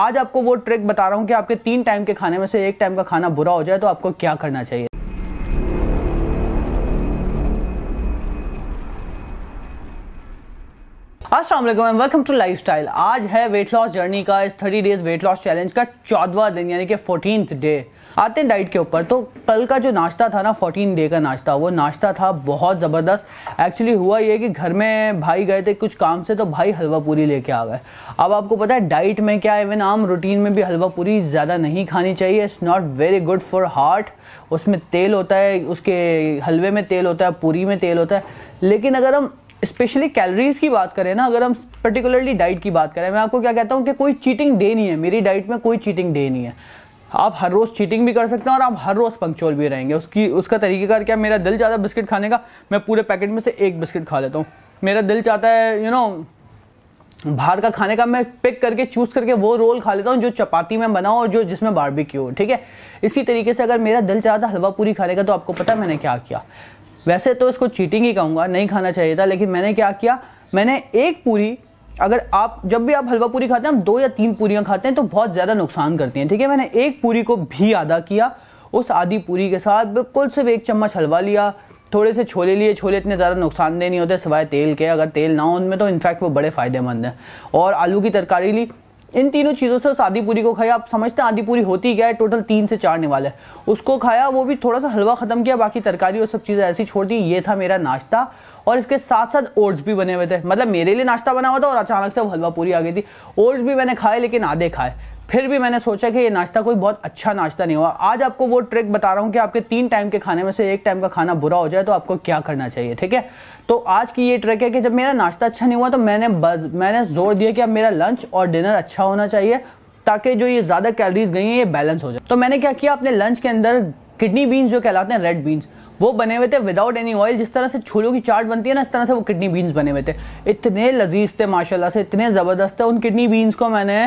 आज आपको वो ट्रिक बता रहा हूँ कि आपके तीन टाइम के खाने में से एक टाइम का खाना बुरा हो जाए तो आपको क्या करना चाहिए असल वेलकम टू लाइफ स्टाइल आज है वेट लॉस जर्नी का इस thirty days weight loss challenge का चौदवा दिन यानी कि फोर्टीन डे आते हैं डाइट के ऊपर तो कल का जो नाश्ता था ना फोर्टीन डे का नाश्ता वो नाश्ता था बहुत ज़बरदस्त एक्चुअली हुआ ये कि घर में भाई गए थे कुछ काम से तो भाई हलवा पूरी लेके आ गए अब आपको पता है डाइट में क्या इवन आम रूटीन में भी हलवा पूरी ज़्यादा नहीं खानी चाहिए it's not very good for heart उसमें तेल होता है उसके हलवे में तेल होता है पूरी में तेल होता है लेकिन अगर हम स्पेशली कैलोरीज की बात करें ना अगर हम पर्टिकुलरली डाइट की बात करें मैं आपको क्या कहता हूँ कि कोई चीटिंग डे नहीं है मेरी डाइट में कोई चीटिंग डे नहीं है आप हर रोज़ चीटिंग भी कर सकते हैं और आप हर रोज़ पंक्चुअल भी रहेंगे उसकी उसका तरीकेकार क्या मेरा दिल ज़्यादा बिस्किट खाने का मैं पूरे पैकेट में से एक बिस्किट खा लेता हूँ मेरा दिल चाहता है यू नो बाहर का खाने का मैं पिक करके चूज करके वो रोल खा लेता हूँ जो चपाती में बनाओ और जो जिसमें बारबेक्यू हो ठीक है इसी तरीके से अगर मेरा दिल चाहता हलवा पूरी खाने का तो आपको पता है मैंने क्या किया वैसे तो इसको चीटिंग ही कहूँगा नहीं खाना चाहिए था लेकिन मैंने क्या किया मैंने एक पूरी अगर आप जब भी आप हलवा पूरी खाते हैं हम दो या तीन पूरियाँ खाते हैं तो बहुत ज़्यादा नुकसान करती हैं ठीक है मैंने एक पूरी को भी आधा किया उस आधी पूरी के साथ बिल्कुल सिर्फ एक चम्मच हलवा लिया थोड़े से छोले लिए छोले इतने ज़्यादा नुकसानदेह नहीं होते सिवाय तेल के अगर तेल ना हो उनमें तो इनफैक्ट वो बड़े फ़ायदेमंद हैं और आलू की तरकारी ली इन तीनों चीज़ों से उस आदिपुरी को खाया आप समझते हैं आदिपुरी होती क्या है टोटल तीन से चार निवाले उसको खाया वो भी थोड़ा सा हलवा ख़त्म किया बाकी तरकारी और सब चीज़ें ऐसी छोड़ दी ये था मेरा नाश्ता और इसके साथ साथ ओट्स भी बने हुए थे मतलब मेरे लिए नाश्ता बना हुआ था और अचानक से वो हलवा पूरी आ गई थी ओट्स भी मैंने खाए लेकिन आधे खाए फिर भी मैंने सोचा कि ये नाश्ता कोई बहुत अच्छा नाश्ता नहीं हुआ आज आपको वो ट्रिक बता रहा हूँ कि आपके तीन टाइम के खाने में से एक टाइम का खाना बुरा हो जाए तो आपको क्या करना चाहिए ठीक है तो आज की ये ट्रिक है कि जब मेरा नाश्ता अच्छा नहीं हुआ तो मैंने बस मैंने जोर दिया कि अब मेरा लंच और डिनर अच्छा होना चाहिए ताकि जो ये ज़्यादा कैलरीज गई हैं ये बैलेंस हो जाए तो मैंने क्या किया अपने लंच के अंदर किडनी बीन्स जो कहलाते हैं रेड बीन्स वो बने हुए थे विदाउट एनी ऑयल जिस तरह से छोलों की चाट बनती है ना इस तरह से वो किडनी बीन्स बने हुए थे इतने लजीज थे माशाल्लाह से इतने ज़बरदस्त थे उन किडनी बीन्स को मैंने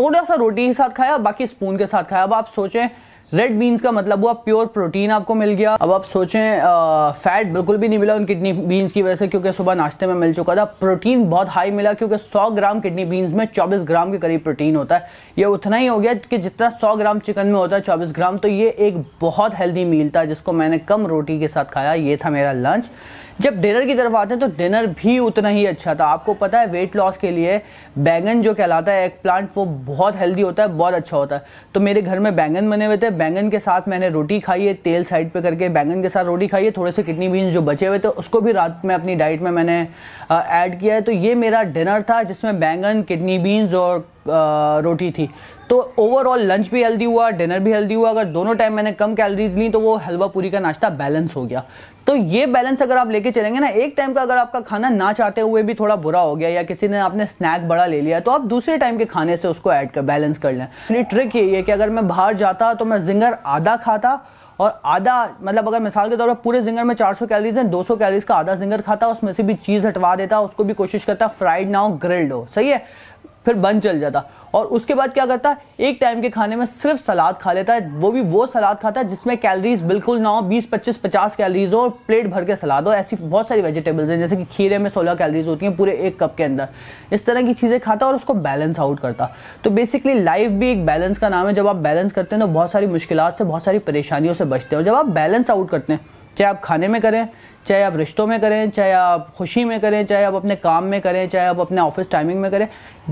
थोड़ा सा रोटी के साथ खाया बाकी स्पून के साथ खाया अब आप सोचें रेड बीन्स का मतलब हुआ प्योर प्रोटीन आपको मिल गया अब आप सोचें आ, फैट बिल्कुल भी नहीं मिला उन किडनी बीन्स की वजह से क्योंकि सुबह नाश्ते में मिल चुका था प्रोटीन बहुत हाई मिला क्योंकि 100 ग्राम किडनी बीन्स में 24 ग्राम के करीब प्रोटीन होता है ये उतना ही हो गया कि जितना 100 ग्राम चिकन में होता है चौबीस ग्राम तो ये एक बहुत हेल्दी मील था जिसको मैंने कम रोटी के साथ खाया ये था मेरा लंच जब डिनर की तरफ आते हैं तो डिनर भी उतना ही अच्छा था आपको पता है वेट लॉस के लिए बैंगन जो कहलाता है एक प्लांट वो बहुत हेल्दी होता है बहुत अच्छा होता है तो मेरे घर में बैंगन बने हुए थे बैंगन के साथ मैंने रोटी खाई है तेल साइड पे करके बैंगन के साथ रोटी खाई है थोड़े से किडनी बीन्स जो बचे हुए थे उसको भी रात में अपनी डाइट में मैंने ऐड किया है तो ये मेरा डिनर था जिसमें बैंगन किडनी बीन्स और रोटी थी तो ओवरऑल लंच भी हेल्दी हुआ डिनर भी हेल्दी हुआ अगर दोनों टाइम मैंने कम कैलोरीज ली तो वो हलवा पूरी का नाश्ता बैलेंस हो गया तो ये बैलेंस अगर आप लेके चलेंगे ना एक टाइम का अगर आपका खाना ना चाहते हुए भी थोड़ा बुरा हो गया या किसी ने आपने स्नैक बड़ा ले लिया तो आप दूसरे टाइम के खाने से उसको ऐड कर बैलेंस कर लें मेरी ट्रिक यही है कि अगर मैं बाहर जाता तो मैं जिंगर आधा खाता और आधा मतलब अगर मिसाल के तौर पर पूरे जिंगर में 400 कैलरीज हैं 200 कैलरीज का आधा जिंगर खाता उसमें से भी चीज़ हटवा देता उसको भी कोशिश करता फ्राइड ना हो ग्रिल्ड हो सही है फिर बन चल जाता और उसके बाद क्या करता है एक टाइम के खाने में सिर्फ सलाद खा लेता है वो भी वो सलाद खाता है जिसमें कैलोरीज बिल्कुल ना हो 20 25 50 कैलोरीज हो और प्लेट भर के सलाद हो ऐसी बहुत सारी वेजिटेबल्स हैं जैसे कि खीरे में 16 कैलोरीज होती हैं पूरे एक कप के अंदर इस तरह की चीज़ें खाता और उसको बैलेंस आउट करता तो बेसिकली लाइफ भी एक बैलेंस का नाम है जब आप बैलेंस करते हैं तो बहुत सारी मुश्किल से बहुत सारी परेशानियों से बचते हैं जब आप बैलेंस आउट करते हैं चाहे आप खाने में करें चाहे आप रिश्तों में करें चाहे आप खुशी में करें चाहे आप अपने काम में करें चाहे आप अपने ऑफिस टाइमिंग में करें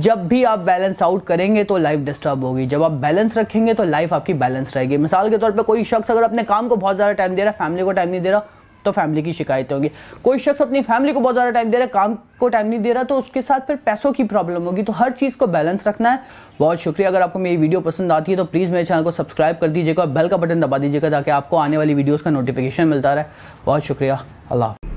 जब भी आप बैलेंस आउट करेंगे तो लाइफ डिस्टर्ब होगी जब आप बैलेंस रखेंगे तो लाइफ आपकी बैलेंस रहेगी मिसाल के तौर पर कोई शख्स अगर अपने काम को बहुत ज़्यादा टाइम दे रहा है फैमिली को टाइम नहीं दे रहा तो फैमिली की शिकायतें होंगी कोई शख्स अपनी फैमिली को बहुत ज़्यादा टाइम दे रहा है काम को टाइम नहीं दे रहा तो उसके साथ फिर पैसों की प्रॉब्लम होगी तो हर चीज़ को बैलेंस रखना है बहुत शुक्रिया अगर आपको मेरी वीडियो पसंद आती है तो प्लीज़ मेरे चैनल को सब्सक्राइब कर दीजिएगा बेल का बटन दबा दीजिएगा ताकि आपको आने वाली वीडियोज़ का नोटिफिकेशन मिलता रहे बहुत शुक्रिया अल्लाह